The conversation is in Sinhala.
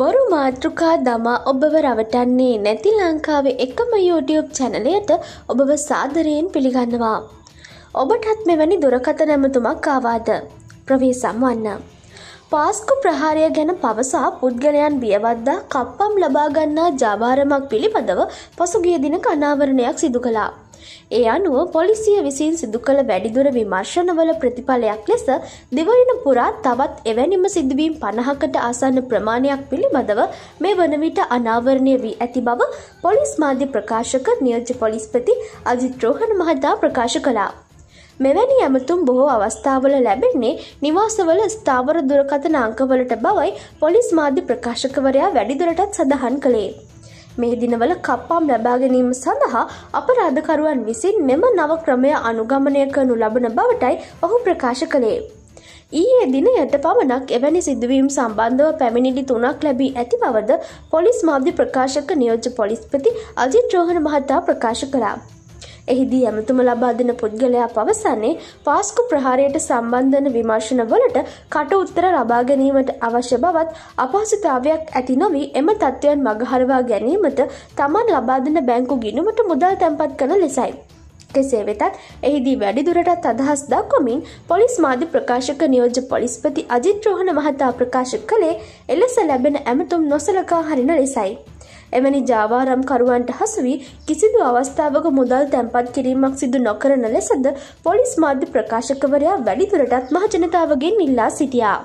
බොරු මාතෘකා දමා ඔබව රවටන්නේ නැති ලංකාවේ එකම YouTube චැනලයට ඔබව සාදරයෙන් පිළිගන්නවා. ඔබටත් මෙවැනි දුරකත නැමතුමක් ආවාද. ප්‍රවේසම් වන්න. පාස්කු ප්‍රහාරය ගැන පවසා පුද්ගලයන් බියවද්දා කප්පම් ලබාගන්නා ජාවාරමක් පිළිබඳව පසුගිය දින කනාවරණයක් සිදු කළා. ඒ අනුව පොලිසිය විසින් සිදු කළ වැඩිදුර විමර්ශනවල ප්‍රතිඵලයක් ලෙස දෙවරින පුරා තවත් එවැනිම සිදුවීම් පණහකට ආසන්න ප්‍රමාණයක් පිළිබඳව මේ වන විට අනාවරණය වී ඇති බව පොලිස් මාධ්‍ය ප්‍රකාශක නියෝජ්‍ය පොලිස්පති අජිත්‍රෝහණ මහතා ප්‍රකාශ කළා. මෙවැනි ඇමතුම් බොහෝ අවස්ථාවල ලැබෙන්නේ නිවාසවල ස්ථාවර දුරකථන අංකවලට බවයි පොලිස් මාධ්‍ය ප්‍රකාශකවරයා වැඩිදුරටත් සඳහන් කළේ. මේ දිනවල කප්පාම් ලබා ගැනීම සඳහා අපරාධකරුවන් විසින් මෙම නව ක්‍රමය අනුගමනය කරනු ලබන බවටයි ඔහු ප්‍රකාශ කළේ. ඊයේ දිනයට පමණක් එවැනි සිදුවීම් සම්බන්ධව පැමිණිලි තුනක් ලැබී ඇති බවද පොලිස් මාධ්‍ය ප්‍රකාශක නියෝජ්‍ය පොලිස්පති අජිත් රෝහණ මහතා ප්‍රකාශ කළා. එහිදී ඇමතුම ලබා දෙන පුද්ගලයා පවසන්නේ පාස්කු ප්‍රහාරයට සම්බන්ධන විමර්ශනවලට කට උත්තර ලබා ගැනීමට අවශ්‍ය බවත් අපහසුතාවයක් ඇති නොවී එම තත්ත්වයන් මගහරවා ගැනීමට තමන් ලබාදන බැංකු ගිනුමට මුදල් තැන්පත් කළ ලෙසයි. කෙසේ වෙතත් එහිදී වැඩිදුරටත් අදහස් දක්වමින් පොලිස් මාධ්‍ය ප්‍රකාශක නියෝජ පොලිස්පති අජිත්‍රෝහණ මහතා ප්‍රකාශ කළේ එලෙස ලැබෙන ඇමතුම් නොසලකා හරින ලෙසයි. එවැනි ජාවාරම්කරුවන්ට හසු වී කිසිදු අවස්ථාවක මුදල් තැන්පත් කිරීමක් සිදු නොකරන ලෙසද පොලිස් මාධ්‍ය ප්‍රකාශකවරයා වැඩිදුරටත් මහජනතාවගෙන් ඉල්ලා සිටියා.